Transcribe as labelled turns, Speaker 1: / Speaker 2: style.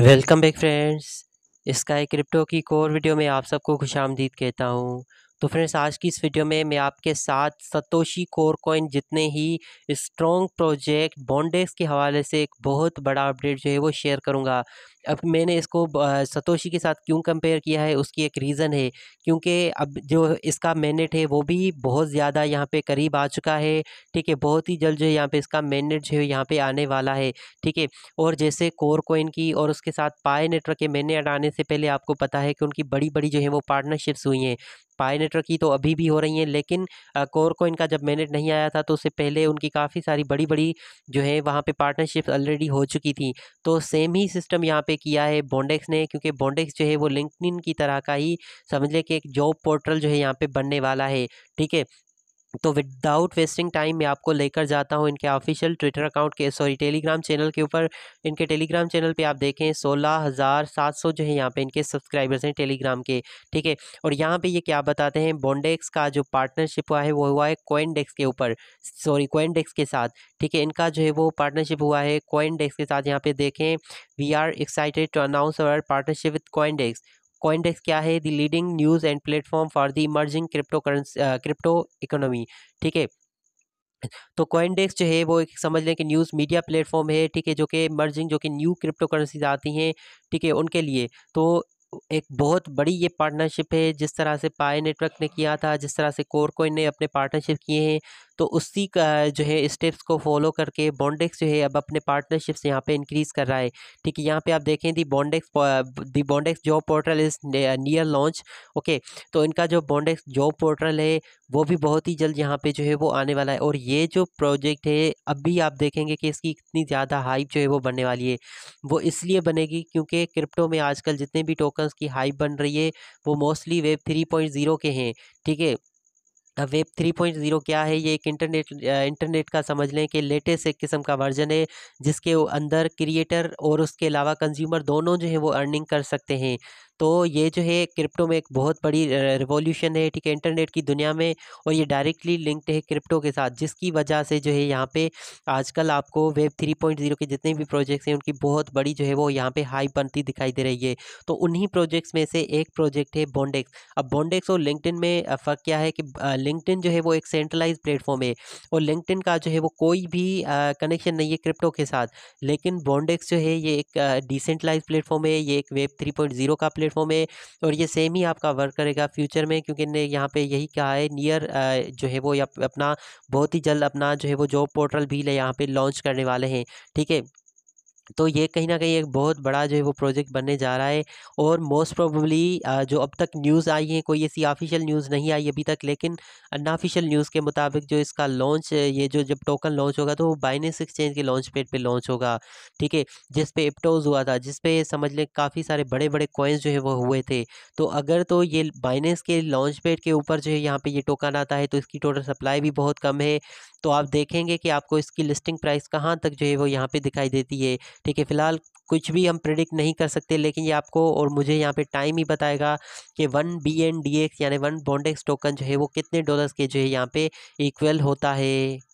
Speaker 1: welcome back friends इसका एक crypto की कोर वीडियो में आप सबको खुश आमदीद कहता हूँ तो फ्रेंड्स आज की इस वीडियो में मैं आपके साथ सतोशी कोर कोइन जितने ही स्ट्रॉन्ग प्रोजेक्ट बॉन्डेक्स के हवाले से एक बहुत बड़ा अपडेट जो है वो शेयर करूँगा अब मैंने इसको सतोशी के साथ क्यों कंपेयर किया है उसकी एक रीज़न है क्योंकि अब जो इसका मैनेट है वो भी बहुत ज़्यादा यहाँ पे करीब आ चुका है ठीक है बहुत ही जल्द जो है यहाँ पर इसका मैनेट जो है यहाँ पे आने वाला है ठीक है और जैसे कोर कोइन की और उसके साथ पाए नेटवर्क के मैनेट आने से पहले आपको पता है कि उनकी बड़ी बड़ी जो है वो पार्टनरशिप्स हुई हैं स्पाई नेटवर्क की तो अभी भी हो रही हैं लेकिन कोर को इनका जब मैनेट नहीं आया था तो उससे पहले उनकी काफ़ी सारी बड़ी बड़ी जो है वहाँ पे पार्टनरशिप ऑलरेडी हो चुकी थी तो सेम ही सिस्टम यहाँ पे किया है बॉन्डेक्स ने क्योंकि बॉन्डेक्स जो है वो लिंकिन की तरह का ही समझ लें कि एक जॉब पोर्टल जो है यहाँ पर बनने वाला है ठीक है तो विदाउट वेस्टिंग टाइम मैं आपको लेकर जाता हूँ इनके ऑफिशियल ट्विटर अकाउंट के सॉरी टेलीग्राम चैनल के ऊपर इनके टेलीग्राम चैनल पे आप देखें सोलह हज़ार सात सौ जो है यहाँ पे इनके सब्सक्राइबर्स हैं टेलीग्राम के ठीक है और यहाँ पे ये क्या बताते हैं बॉन्डेक्स का जो पार्टनरशिप हुआ है वो हुआ है कोइन के ऊपर सॉरी कोइनडेक्स के साथ ठीक है इनका जो है वो पार्टनरशिप हुआ है कोइन के साथ यहाँ पे देखें we are excited to announce our partnership with coin CoinDCX क्या है the leading news and platform for the emerging cryptocurrency crypto economy ठीक है तो कॉइनडेक्स जो है वो एक समझ लें कि न्यूज़ मीडिया प्लेटफॉर्म है ठीक है जो कि मर्जिंग जो कि न्यू क्रिप्टो करेंसीज आती हैं ठीक है उनके लिए तो एक बहुत बड़ी ये पार्टनरशिप है जिस तरह से पाए नेटवर्क ने किया था जिस तरह से कोर कोइन ने अपने पार्टनरशिप किए हैं तो उसी का जो है स्टेप्स को फॉलो करके बॉन्डेक्स जो है अब अपने पार्टनरशिप्स यहाँ पे इंक्रीज़ कर रहा है ठीक है यहाँ पे आप देखें the Bondex the Bondex job portal is near launch okay तो इनका जो बॉन्डेक्स जॉब पोर्टल है वो भी बहुत ही जल्द यहाँ पे जो है वो आने वाला है और ये जो प्रोजेक्ट है अभी आप देखेंगे कि इसकी इतनी ज़्यादा हाइप जो है वो बनने वाली है वो इसलिए बनेगी क्योंकि क्रिप्टो में आजकल जितने भी टोकन्स की हाइप बन रही है वो mostly web three point zero के हैं ठीक है वेब 3.0 क्या है ये एक इंटरनेट इंटरनेट का समझ लें कि लेटेस्ट एक किस्म का वर्जन है जिसके अंदर क्रिएटर और उसके अलावा कंज्यूमर दोनों जो है वो अर्निंग कर सकते हैं तो ये जो है क्रिप्टो में एक बहुत बड़ी रिवॉल्यूशन है ठीक है इंटरनेट की दुनिया में और ये डायरेक्टली लिंक्ड है क्रिप्टो के साथ जिसकी वजह से जो है यहाँ पे आजकल आपको वेब थ्री पॉइंट ज़ीरो के जितने भी प्रोजेक्ट्स हैं उनकी बहुत बड़ी जो है वो यहाँ पे हाई बनती दिखाई दे रही है तो उन्हीं प्रोजेक्ट्स में से एक प्रोजेक्ट है बॉन्डेक्स अब बॉन्डेक्स और लिंकटिन में फ़र्क क्या है कि लिंकटिन जो है वो एक सेंट्रलाइज प्लेटफॉर्म है और लिंकटिन का जो है वो कोई भी कनेक्शन नहीं है क्रिप्टो के साथ लेकिन बॉन्डेक्स जो है ये एक डिसेंट्रलाइज प्लेटफॉर्म है ये एक वेब थ्री पॉइंट जीरो का प्लेटफॉर्म रेफो में और ये सेम ही आपका वर्क करेगा फ्यूचर में क्योंकि ने यहाँ पे यही कहा है नियर जो है वो अपना बहुत ही जल्द अपना जो है वो जॉब पोर्टल भी यहाँ पे लॉन्च करने वाले हैं ठीक है तो ये कहीं ना कहीं एक बहुत बड़ा जो है वो प्रोजेक्ट बनने जा रहा है और मोस्ट प्रोबली जो अब तक न्यूज़ आई है कोई ऐसी ऑफिशियल न्यूज़ नहीं आई अभी तक लेकिन अनऑफिशियल न्यूज़ के मुताबिक जो इसका लॉन्च ये जो जब टोकन लॉन्च होगा तो वो बाइनेंस एक्सचेंज के लॉन्च पेड पे लॉन्च होगा ठीक है जिस पे एप्टोज हुआ था जिसपे समझ लें काफ़ी सारे बड़े बड़े कॉइन्स जो है वो हुए थे तो अगर तो ये बाइनेंस के लॉन्च पेड के ऊपर जो है यहाँ पर ये टोकन आता है तो इसकी टोटल सप्लाई भी बहुत कम है तो आप देखेंगे कि आपको इसकी लिस्टिंग प्राइस कहाँ तक जो है वो यहाँ पर दिखाई देती है ठीक है फिलहाल कुछ भी हम प्रिडिक्ट नहीं कर सकते लेकिन ये आपको और मुझे यहाँ पे टाइम ही बताएगा कि one B N D X यानी वन बॉन्डेक्स टोकन जो है वो कितने डॉलर्स के जो है यहाँ पे इक्वल होता है